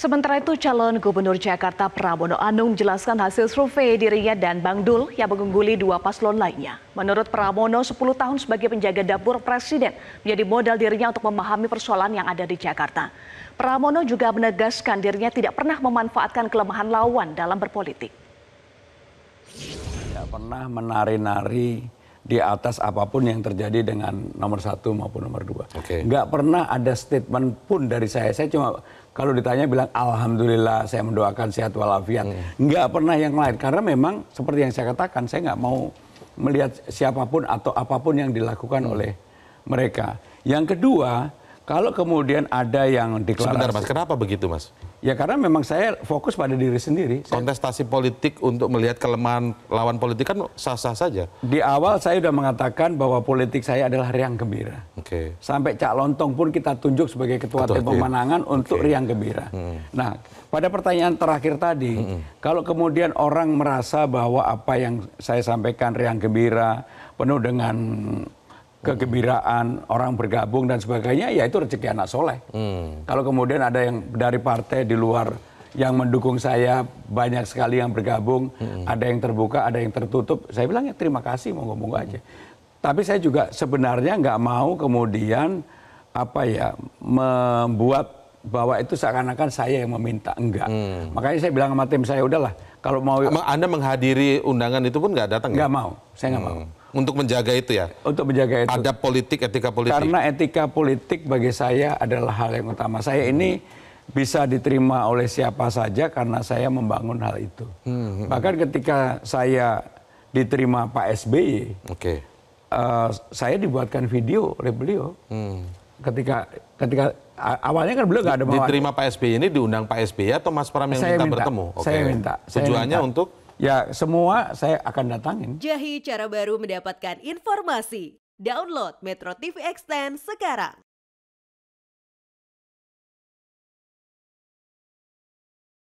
Sementara itu, calon Gubernur Jakarta Pramono Anung menjelaskan hasil survei dirinya dan Bang Dul yang mengungguli dua paslon lainnya. Menurut Pramono, 10 tahun sebagai penjaga dapur presiden menjadi modal dirinya untuk memahami persoalan yang ada di Jakarta. Pramono juga menegaskan dirinya tidak pernah memanfaatkan kelemahan lawan dalam berpolitik. Tidak pernah menari-nari di atas apapun yang terjadi dengan nomor satu maupun nomor dua. Okay. Nggak pernah ada statement pun dari saya. Saya cuma kalau ditanya bilang alhamdulillah saya mendoakan sehat walafiat. Hmm. Nggak pernah yang lain karena memang seperti yang saya katakan saya nggak mau melihat siapapun atau apapun yang dilakukan hmm. oleh mereka. Yang kedua kalau kemudian ada yang deklarasi. Sebentar mas, kenapa begitu mas? Ya karena memang saya fokus pada diri sendiri. Kontestasi saya... politik untuk melihat kelemahan lawan politik kan sah-sah saja. Di awal saya sudah mengatakan bahwa politik saya adalah riang gembira. Oke. Okay. Sampai Cak Lontong pun kita tunjuk sebagai ketua, ketua tim pemenangan okay. untuk riang gembira. Hmm. Nah, pada pertanyaan terakhir tadi, hmm. kalau kemudian orang merasa bahwa apa yang saya sampaikan riang gembira penuh dengan kegembiraan orang bergabung dan sebagainya ya itu rezeki anak soleh hmm. kalau kemudian ada yang dari partai di luar yang mendukung saya banyak sekali yang bergabung hmm. ada yang terbuka ada yang tertutup saya bilang ya terima kasih mau ngomong aja tapi saya juga sebenarnya nggak mau kemudian apa ya membuat bahwa itu seakan-akan saya yang meminta enggak. Hmm. Makanya saya bilang sama tim saya udahlah kalau mau Anda menghadiri undangan itu pun nggak datang ya? nggak ya? mau. Saya nggak hmm. mau. Untuk menjaga itu ya? Untuk menjaga itu. Ada politik, etika politik? Karena etika politik bagi saya adalah hal yang utama. Saya ini hmm. bisa diterima oleh siapa saja karena saya membangun hal itu. Hmm. Bahkan ketika saya diterima Pak SBY, okay. uh, eh, saya dibuatkan video oleh beliau. Hmm. Ketika ketika awalnya kan beliau nggak ada Diterima Pak SBY ini diundang Pak SBY atau Mas Pram yang saya minta, minta bertemu? Okay. Saya minta. Tujuannya minta. untuk? Ya, semua saya akan datangin. Jahi cara baru mendapatkan informasi. Download Metro TV Extend sekarang.